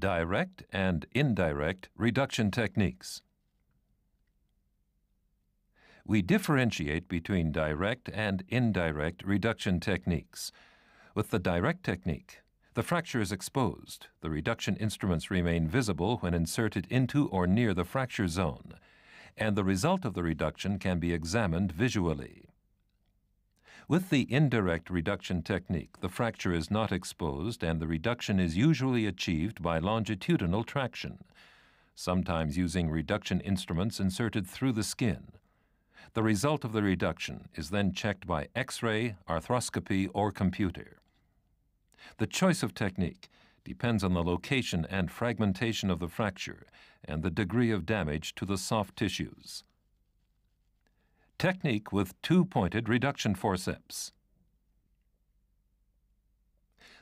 direct and indirect reduction techniques. We differentiate between direct and indirect reduction techniques. With the direct technique, the fracture is exposed. The reduction instruments remain visible when inserted into or near the fracture zone, and the result of the reduction can be examined visually. With the indirect reduction technique, the fracture is not exposed and the reduction is usually achieved by longitudinal traction, sometimes using reduction instruments inserted through the skin. The result of the reduction is then checked by X-ray, arthroscopy, or computer. The choice of technique depends on the location and fragmentation of the fracture and the degree of damage to the soft tissues. Technique with two-pointed reduction forceps.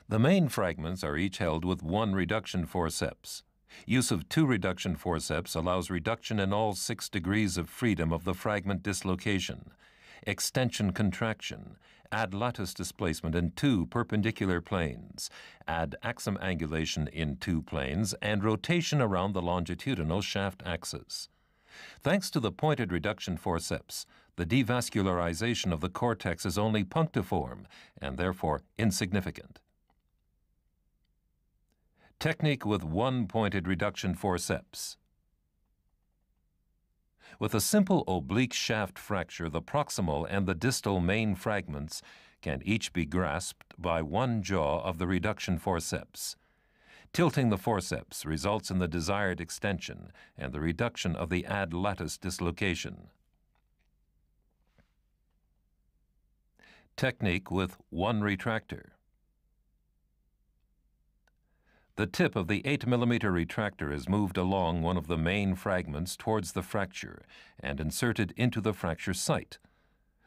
The main fragments are each held with one reduction forceps. Use of two reduction forceps allows reduction in all six degrees of freedom of the fragment dislocation, extension contraction, add lattice displacement in two perpendicular planes, add axum angulation in two planes, and rotation around the longitudinal shaft axis. Thanks to the pointed reduction forceps, the devascularization of the cortex is only punctiform and therefore insignificant. Technique with one-pointed reduction forceps. With a simple oblique shaft fracture, the proximal and the distal main fragments can each be grasped by one jaw of the reduction forceps. Tilting the forceps results in the desired extension and the reduction of the ad lattice dislocation. Technique with one retractor. The tip of the 8 mm retractor is moved along one of the main fragments towards the fracture and inserted into the fracture site.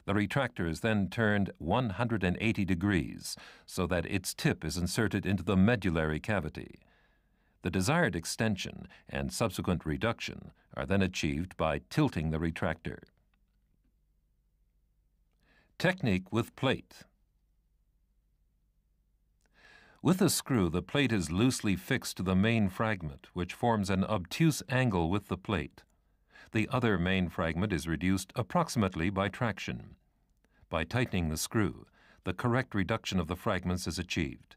The retractor is then turned 180 degrees so that its tip is inserted into the medullary cavity. The desired extension and subsequent reduction are then achieved by tilting the retractor. Technique with plate. With a screw, the plate is loosely fixed to the main fragment, which forms an obtuse angle with the plate. The other main fragment is reduced approximately by traction. By tightening the screw, the correct reduction of the fragments is achieved.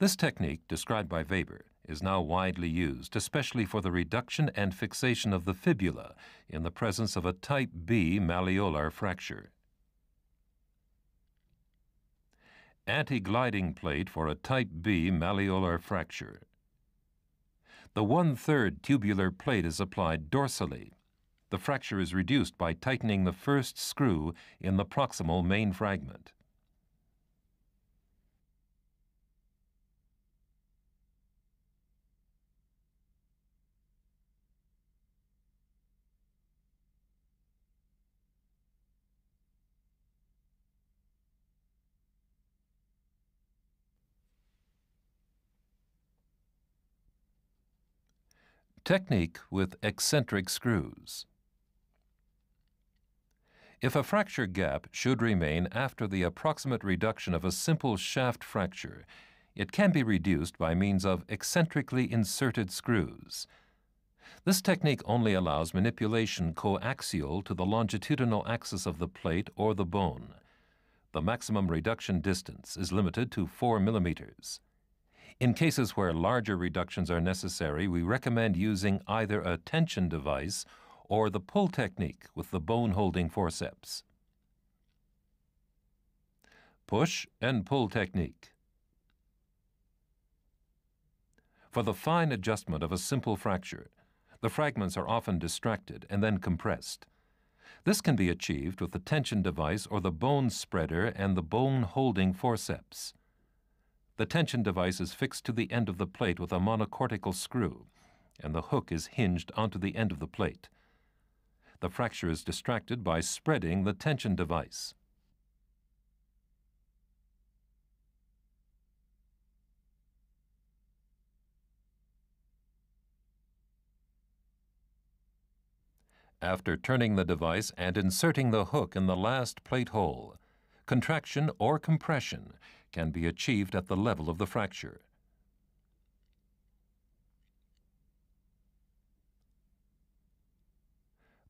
This technique, described by Weber, is now widely used, especially for the reduction and fixation of the fibula in the presence of a type B malleolar fracture. anti-gliding plate for a type B malleolar fracture. The one-third tubular plate is applied dorsally. The fracture is reduced by tightening the first screw in the proximal main fragment. Technique with eccentric screws. If a fracture gap should remain after the approximate reduction of a simple shaft fracture, it can be reduced by means of eccentrically inserted screws. This technique only allows manipulation coaxial to the longitudinal axis of the plate or the bone. The maximum reduction distance is limited to 4 millimeters. In cases where larger reductions are necessary, we recommend using either a tension device or the pull technique with the bone holding forceps. Push and pull technique. For the fine adjustment of a simple fracture, the fragments are often distracted and then compressed. This can be achieved with the tension device or the bone spreader and the bone holding forceps. The tension device is fixed to the end of the plate with a monocortical screw, and the hook is hinged onto the end of the plate. The fracture is distracted by spreading the tension device. After turning the device and inserting the hook in the last plate hole, contraction or compression can be achieved at the level of the fracture.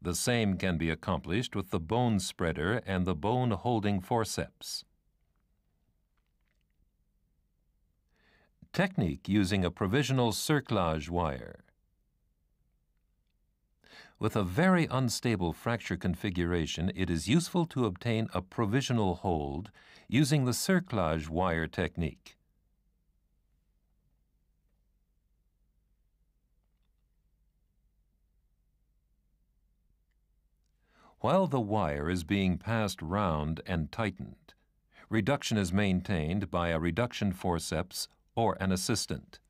The same can be accomplished with the bone spreader and the bone holding forceps. Technique using a provisional cerclage wire. With a very unstable fracture configuration, it is useful to obtain a provisional hold using the cerclage wire technique. While the wire is being passed round and tightened, reduction is maintained by a reduction forceps or an assistant.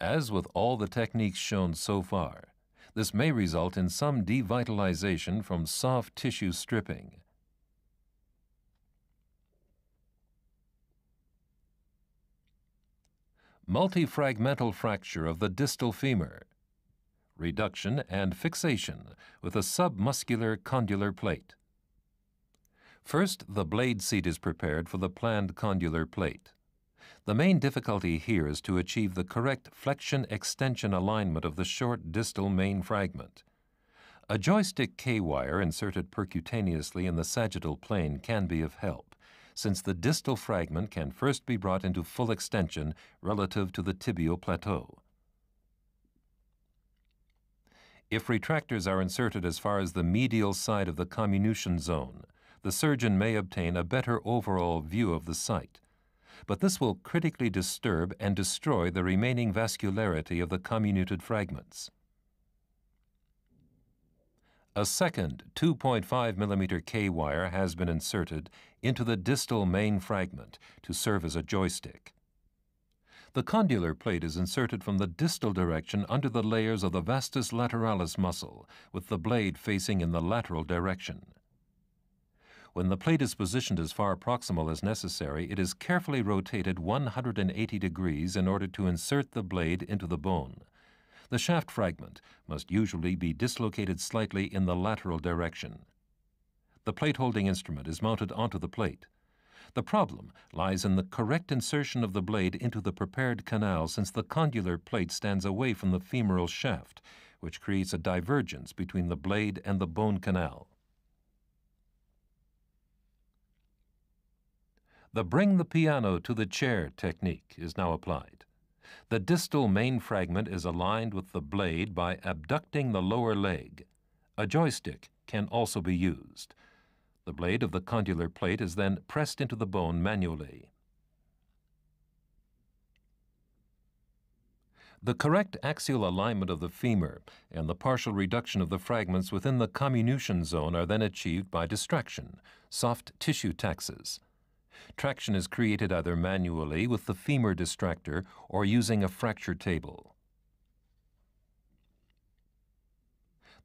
As with all the techniques shown so far, this may result in some devitalization from soft tissue stripping, multifragmental fracture of the distal femur, reduction and fixation with a submuscular condylar plate. First, the blade seat is prepared for the planned condylar plate. The main difficulty here is to achieve the correct flexion-extension alignment of the short distal main fragment. A joystick K-wire inserted percutaneously in the sagittal plane can be of help since the distal fragment can first be brought into full extension relative to the tibial plateau. If retractors are inserted as far as the medial side of the comminution zone, the surgeon may obtain a better overall view of the site. But this will critically disturb and destroy the remaining vascularity of the comminuted fragments. A second 2.5 millimeter K wire has been inserted into the distal main fragment to serve as a joystick. The condylar plate is inserted from the distal direction under the layers of the vastus lateralis muscle, with the blade facing in the lateral direction. When the plate is positioned as far proximal as necessary, it is carefully rotated 180 degrees in order to insert the blade into the bone. The shaft fragment must usually be dislocated slightly in the lateral direction. The plate-holding instrument is mounted onto the plate. The problem lies in the correct insertion of the blade into the prepared canal since the condylar plate stands away from the femoral shaft, which creates a divergence between the blade and the bone canal. The bring the piano to the chair technique is now applied. The distal main fragment is aligned with the blade by abducting the lower leg. A joystick can also be used. The blade of the condylar plate is then pressed into the bone manually. The correct axial alignment of the femur and the partial reduction of the fragments within the comminution zone are then achieved by distraction, soft tissue taxes. Traction is created either manually with the femur distractor or using a fracture table.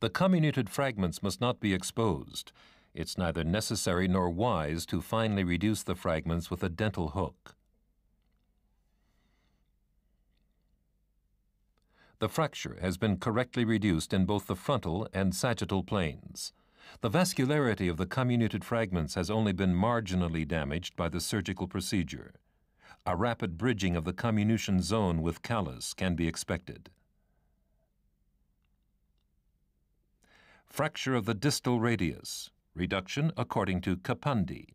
The comminuted fragments must not be exposed. It's neither necessary nor wise to finely reduce the fragments with a dental hook. The fracture has been correctly reduced in both the frontal and sagittal planes. The vascularity of the comminuted fragments has only been marginally damaged by the surgical procedure. A rapid bridging of the comminution zone with callus can be expected. Fracture of the distal radius, reduction according to Capandi.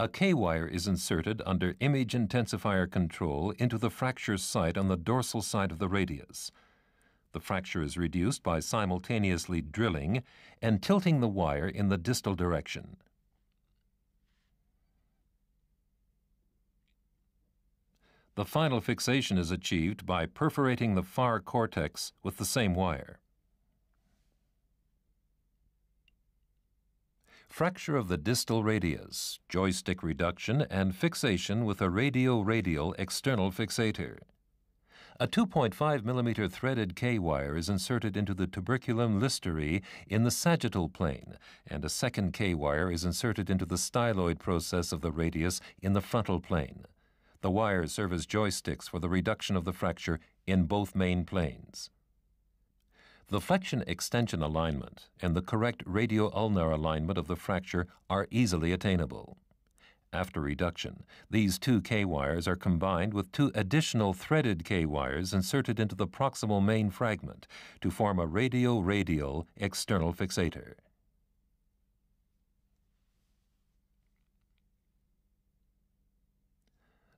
A K-wire is inserted under image intensifier control into the fracture site on the dorsal side of the radius, the fracture is reduced by simultaneously drilling and tilting the wire in the distal direction. The final fixation is achieved by perforating the far cortex with the same wire. Fracture of the distal radius, joystick reduction, and fixation with a radio-radial external fixator. A 2.5 millimeter threaded K-wire is inserted into the tuberculum listeri in the sagittal plane, and a second K-wire is inserted into the styloid process of the radius in the frontal plane. The wires serve as joysticks for the reduction of the fracture in both main planes. The flexion-extension alignment and the correct radio-ulnar alignment of the fracture are easily attainable. After reduction, these two K-wires are combined with two additional threaded K-wires inserted into the proximal main fragment to form a radio-radial external fixator.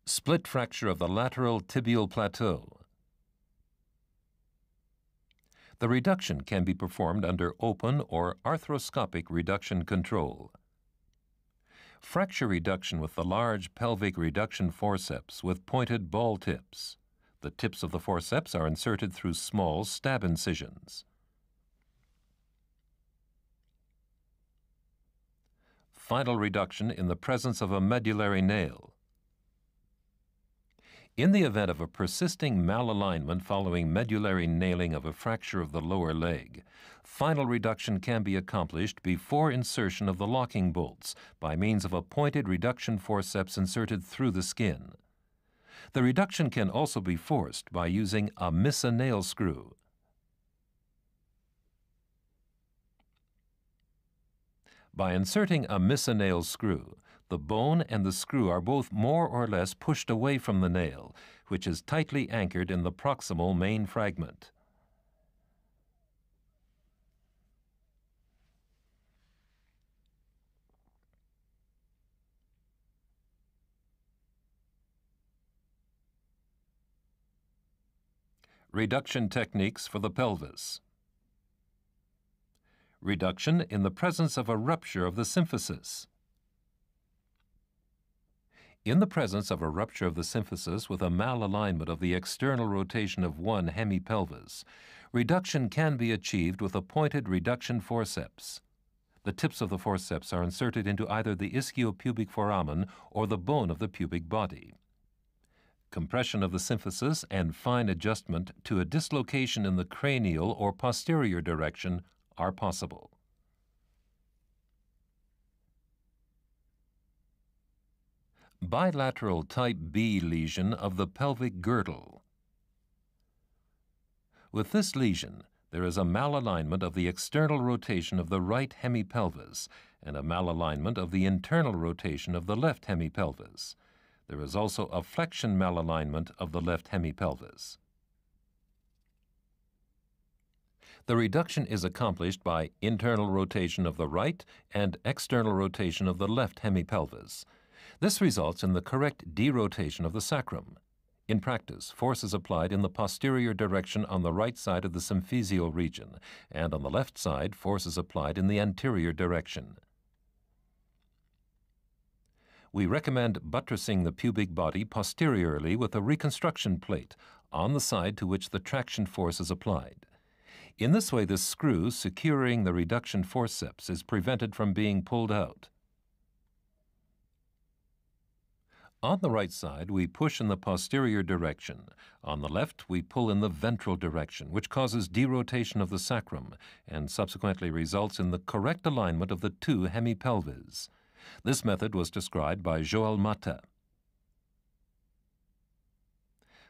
Split fracture of the lateral tibial plateau. The reduction can be performed under open or arthroscopic reduction control. Fracture reduction with the large pelvic reduction forceps with pointed ball tips. The tips of the forceps are inserted through small stab incisions. Final reduction in the presence of a medullary nail. In the event of a persisting malalignment following medullary nailing of a fracture of the lower leg, final reduction can be accomplished before insertion of the locking bolts by means of a pointed reduction forceps inserted through the skin. The reduction can also be forced by using a miss-a-nail screw. By inserting a miss-a-nail screw, the bone and the screw are both more or less pushed away from the nail, which is tightly anchored in the proximal main fragment. Reduction techniques for the pelvis. Reduction in the presence of a rupture of the symphysis. In the presence of a rupture of the symphysis with a malalignment of the external rotation of one hemipelvis, reduction can be achieved with a pointed reduction forceps. The tips of the forceps are inserted into either the ischiopubic foramen or the bone of the pubic body. Compression of the symphysis and fine adjustment to a dislocation in the cranial or posterior direction are possible. bilateral type B lesion of the pelvic girdle. With this lesion, there is a malalignment of the external rotation of the right hemipelvis and a malalignment of the internal rotation of the left hemipelvis. There is also a flexion malalignment of the left hemipelvis. The reduction is accomplished by internal rotation of the right and external rotation of the left hemipelvis. This results in the correct derotation of the sacrum. In practice, force is applied in the posterior direction on the right side of the symphysial region, and on the left side, force is applied in the anterior direction. We recommend buttressing the pubic body posteriorly with a reconstruction plate on the side to which the traction force is applied. In this way, the screw securing the reduction forceps is prevented from being pulled out. On the right side, we push in the posterior direction. On the left, we pull in the ventral direction, which causes derotation of the sacrum and subsequently results in the correct alignment of the two hemipelvis. This method was described by Joel Mata.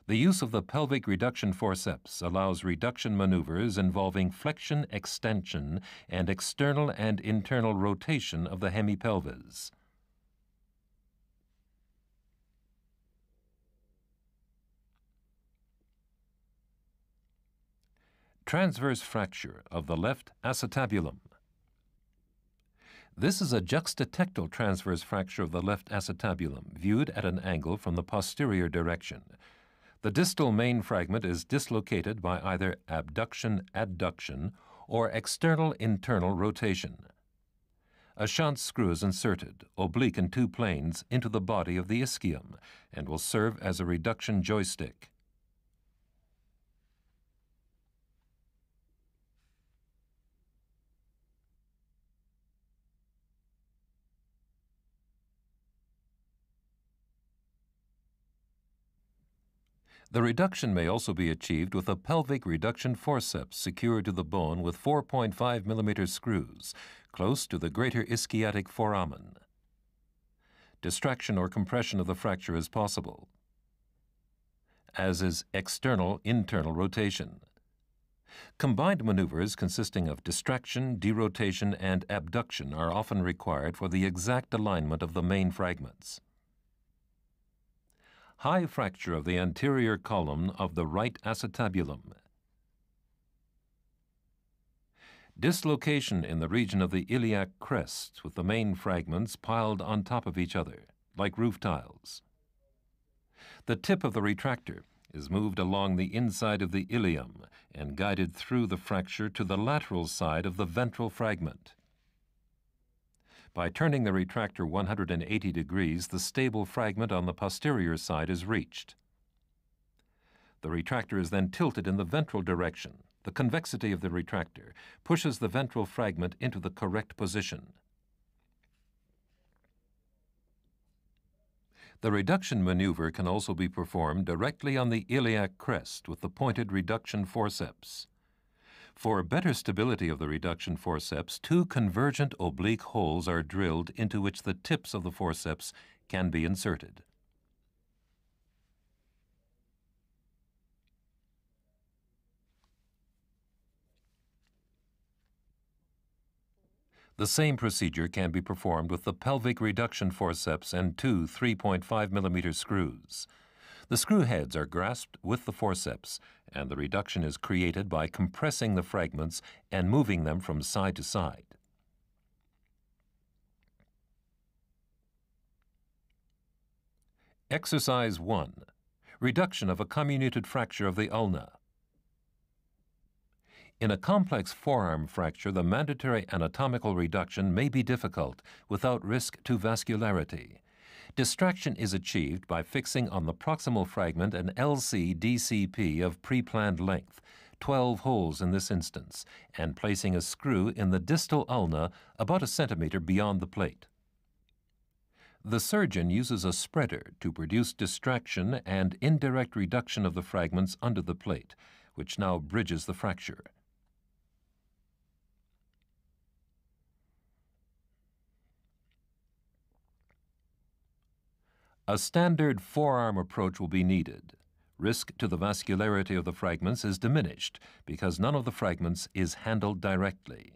The use of the pelvic reduction forceps allows reduction maneuvers involving flexion, extension, and external and internal rotation of the hemipelvis. transverse fracture of the left acetabulum. This is a juxtatectal transverse fracture of the left acetabulum viewed at an angle from the posterior direction. The distal main fragment is dislocated by either abduction adduction or external internal rotation. A shunt screw is inserted, oblique in two planes, into the body of the ischium and will serve as a reduction joystick. The reduction may also be achieved with a pelvic reduction forceps secured to the bone with 4.5 mm screws, close to the greater ischiatic foramen. Distraction or compression of the fracture is possible, as is external internal rotation. Combined maneuvers consisting of distraction, derotation, and abduction are often required for the exact alignment of the main fragments high fracture of the anterior column of the right acetabulum. Dislocation in the region of the iliac crest with the main fragments piled on top of each other, like roof tiles. The tip of the retractor is moved along the inside of the ilium and guided through the fracture to the lateral side of the ventral fragment. By turning the retractor 180 degrees, the stable fragment on the posterior side is reached. The retractor is then tilted in the ventral direction. The convexity of the retractor pushes the ventral fragment into the correct position. The reduction maneuver can also be performed directly on the iliac crest with the pointed reduction forceps. For better stability of the reduction forceps, two convergent oblique holes are drilled into which the tips of the forceps can be inserted. The same procedure can be performed with the pelvic reduction forceps and two 3.5 mm screws. The screw heads are grasped with the forceps, and the reduction is created by compressing the fragments and moving them from side to side. Exercise 1. Reduction of a comminuted fracture of the ulna. In a complex forearm fracture, the mandatory anatomical reduction may be difficult without risk to vascularity. Distraction is achieved by fixing on the proximal fragment an LC-DCP of preplanned length, 12 holes in this instance, and placing a screw in the distal ulna about a centimeter beyond the plate. The surgeon uses a spreader to produce distraction and indirect reduction of the fragments under the plate, which now bridges the fracture. A standard forearm approach will be needed. Risk to the vascularity of the fragments is diminished because none of the fragments is handled directly.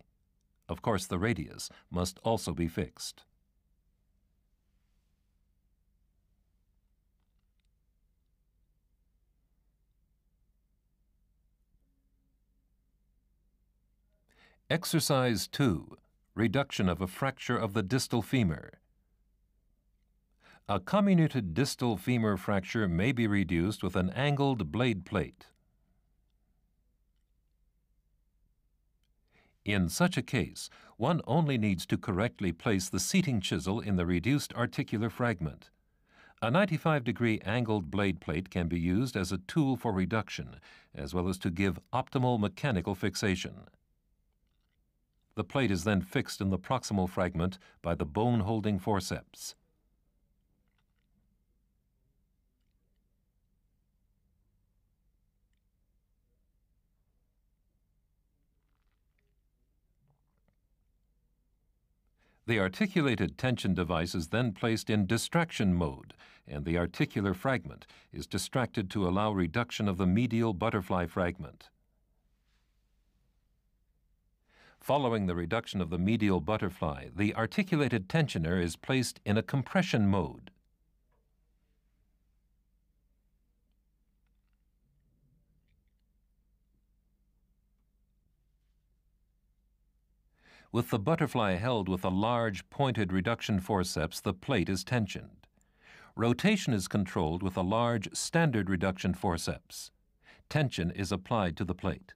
Of course, the radius must also be fixed. Exercise 2 Reduction of a fracture of the distal femur a comminuted distal femur fracture may be reduced with an angled blade plate. In such a case, one only needs to correctly place the seating chisel in the reduced articular fragment. A 95 degree angled blade plate can be used as a tool for reduction, as well as to give optimal mechanical fixation. The plate is then fixed in the proximal fragment by the bone holding forceps. The articulated tension device is then placed in distraction mode, and the articular fragment is distracted to allow reduction of the medial butterfly fragment. Following the reduction of the medial butterfly, the articulated tensioner is placed in a compression mode. With the butterfly held with a large pointed reduction forceps, the plate is tensioned. Rotation is controlled with a large standard reduction forceps. Tension is applied to the plate.